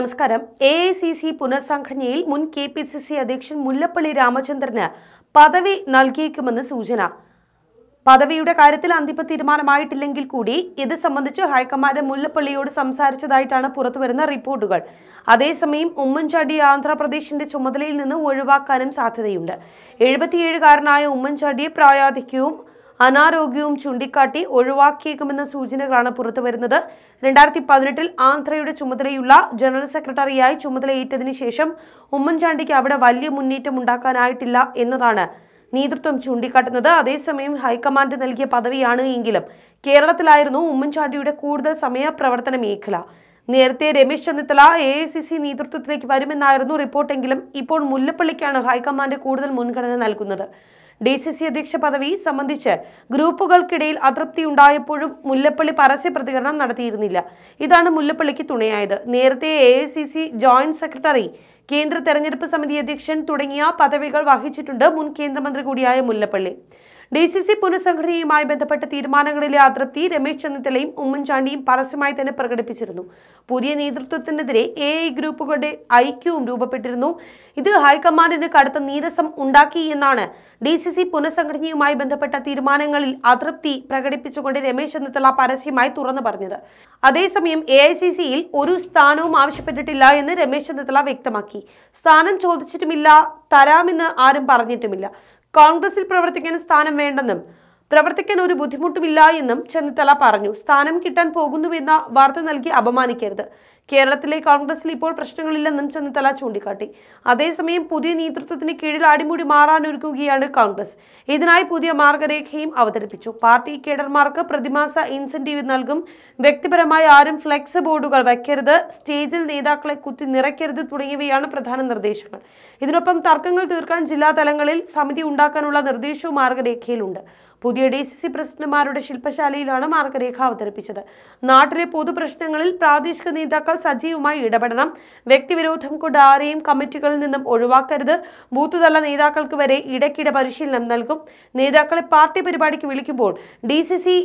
നമസ്കാരം A I C C പുനഃസംഘടനയിൽ മുൻ കെ പി സി സി അധ്യക്ഷൻ മുല്ലപ്പള്ളി രാമചന്ദ്രന് പദവി നൽകിയേക്കുമെന്ന് സൂചന പദവിയുടെ കാര്യത്തിൽ അന്തിമ തീരുമാനമായിട്ടില്ലെങ്കിൽ കൂടി ഇത് സംബന്ധിച്ച് ഹൈക്കമാൻഡ് മുല്ലപ്പള്ളിയോട് സംസാരിച്ചതായിട്ടാണ് പുറത്തുവരുന്ന റിപ്പോർട്ടുകൾ അതേസമയം ഉമ്മൻചാണ്ടി ആന്ധ്രാപ്രദേശിന്റെ ചുമതലയിൽ നിന്ന് ഒഴിവാക്കാനും സാധ്യതയുണ്ട് എഴുപത്തിയേഴുകാരനായ ഉമ്മൻചാണ്ടിയെ പ്രായാധിക്യവും അനാരോഗ്യവും ചൂണ്ടിക്കാട്ടി ഒഴിവാക്കിയേക്കുമെന്ന സൂചനകളാണ് പുറത്തുവരുന്നത് രണ്ടായിരത്തി പതിനെട്ടിൽ ആന്ധ്രയുടെ ചുമതലയുള്ള ജനറൽ സെക്രട്ടറിയായി ചുമതലയേറ്റതിനു ശേഷം ഉമ്മൻചാണ്ടിക്ക് അവിടെ വലിയ മുന്നേറ്റം ഉണ്ടാക്കാനായിട്ടില്ല എന്നതാണ് നേതൃത്വം ചൂണ്ടിക്കാട്ടുന്നത് അതേസമയം ഹൈക്കമാൻഡ് നൽകിയ പദവിയാണ് എങ്കിലും കേരളത്തിലായിരുന്നു ഉമ്മൻചാണ്ടിയുടെ കൂടുതൽ സമയ പ്രവർത്തന മേഖല നേരത്തെ Ramesh Chennithala A I C C നേതൃത്വത്തിലേക്ക് വരുമെന്നായിരുന്നു റിപ്പോർട്ടെങ്കിലും ഇപ്പോൾ മുല്ലപ്പള്ളിക്കാണ് ഹൈക്കമാൻഡ് കൂടുതൽ മുൻഗണന നൽകുന്നത് ഡി സി സി അധ്യക്ഷ പദവി സംബന്ധിച്ച് ഗ്രൂപ്പുകൾക്കിടയിൽ അതൃപ്തി ഉണ്ടായപ്പോഴും മുല്ലപ്പള്ളി പരസ്യ പ്രതികരണം നടത്തിയിരുന്നില്ല ഇതാണ് മുല്ലപ്പള്ളിക്ക് തുണയായത് നേരത്തെ A I C C joint secretary കേന്ദ്ര തെരഞ്ഞെടുപ്പ് സമിതി അധ്യക്ഷൻ തുടങ്ങിയ പദവികൾ വഹിച്ചിട്ടുണ്ട് മുൻ കേന്ദ്രമന്ത്രി കൂടിയായ മുല്ലപ്പള്ളി ഡി സി സി പുനഃസംഘടനയുമായി ബന്ധപ്പെട്ട തീരുമാനങ്ങളിലെ അതൃപ്തി രമേശ് ചെന്നിത്തലയും ഉമ്മൻചാണ്ടിയും പരസ്യമായി തന്നെ പ്രകടിപ്പിച്ചിരുന്നു പുതിയ നേതൃത്വത്തിനെതിരെ എ ഐ ഗ്രൂപ്പുകളുടെ ഐക്യവും രൂപപ്പെട്ടിരുന്നു ഇത് ഹൈക്കമാൻഡിന് കടുത്ത നീരസം ഉണ്ടാക്കി എന്നാണ് ഡി സി സി പുനഃസംഘടനയുമായി ബന്ധപ്പെട്ട തീരുമാനങ്ങളിൽ അതൃപ്തി പ്രകടിപ്പിച്ചുകൊണ്ട് രമേശ് ചെന്നിത്തല പരസ്യമായി തുറന്നു പറഞ്ഞത് അതേസമയം എ ഐ സി സിയിൽ ഒരു സ്ഥാനവും ആവശ്യപ്പെട്ടിട്ടില്ല എന്ന് രമേശ് ചെന്നിത്തല വ്യക്തമാക്കി സ്ഥാനം ചോദിച്ചിട്ടുമില്ല തരാമെന്ന് ആരും പറഞ്ഞിട്ടുമില്ല കോൺഗ്രസിൽ പ്രവർത്തിക്കാൻ സ്ഥാനം വേണ്ടെന്നും പ്രവർത്തിക്കാൻ ഒരു ബുദ്ധിമുട്ടുമില്ല എന്നും ചെന്നിത്തല പറഞ്ഞു സ്ഥാനം കിട്ടാൻ പോകുന്നുവെന്ന വാർത്ത നൽകി അപമാനിക്കരുത് കേരളത്തിലെ കോൺഗ്രസിൽ ഇപ്പോൾ പ്രശ്നങ്ങളില്ലെന്നും ചെന്നിത്തല ചൂണ്ടിക്കാട്ടി അതേസമയം പുതിയ നേതൃത്വത്തിന് കീഴിൽ അടിമുടി മാറാനൊരുക്കുകയാണ് കോൺഗ്രസ് ഇതിനായി പുതിയ മാർഗരേഖയും അവതരിപ്പിച്ചു പാർട്ടി കേഡർമാർക്ക് പ്രതിമാസ ഇൻസെന്റീവ് നൽകും വ്യക്തിപരമായി ആരും ഫ്ലെക്സ് ബോർഡുകൾ വയ്ക്കരുത് സ്റ്റേജിൽ നേതാക്കളെ കുത്തി നിറയ്ക്കരുത് തുടങ്ങിയവയാണ് പ്രധാന നിർദ്ദേശങ്ങൾ ഇതിനൊപ്പം തർക്കങ്ങൾ തീർക്കാൻ ജില്ലാ തലങ്ങളിൽ സമിതി ഉണ്ടാക്കാനുള്ള നിർദ്ദേശവും മാർഗരേഖയിലുണ്ട് പുതിയ ഡി സി സി പ്രസിഡന്റുമാരുടെ ശില്പശാലയിലാണ് മാർഗരേഖ അവതരിപ്പിച്ചത് നാട്ടിലെ പൊതുപ്രശ്നങ്ങളിൽ പ്രാദേശിക നേതാക്കൾ സജീവമായി ഇടപെടണം വ്യക്തിവിരോധം കൊണ്ട് ആരെയും കമ്മിറ്റികളിൽ നിന്നും ഒഴിവാക്കരുത് ബൂത്തുതല നേതാക്കൾക്ക് വരെ ഇടയ്ക്കിടെ പരിശീലനം നൽകും നേതാക്കളെ പാർട്ടി പരിപാടിക്ക് വിളിക്കുമ്പോൾ ഡി സി സി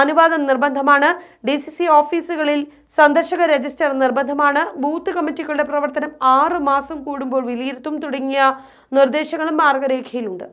അനുവാദം നിർബന്ധമാണ് ഡി സി സി ഓഫീസുകളിൽ സന്ദർശക രജിസ്റ്റർ നിർബന്ധമാണ് ബൂത്ത് കമ്മിറ്റികളുടെ പ്രവർത്തനം ആറു മാസം കൂടുമ്പോൾ വിലയിരുത്തും തുടങ്ങിയ നിർദ്ദേശങ്ങളും മാർഗരേഖയിലുണ്ട്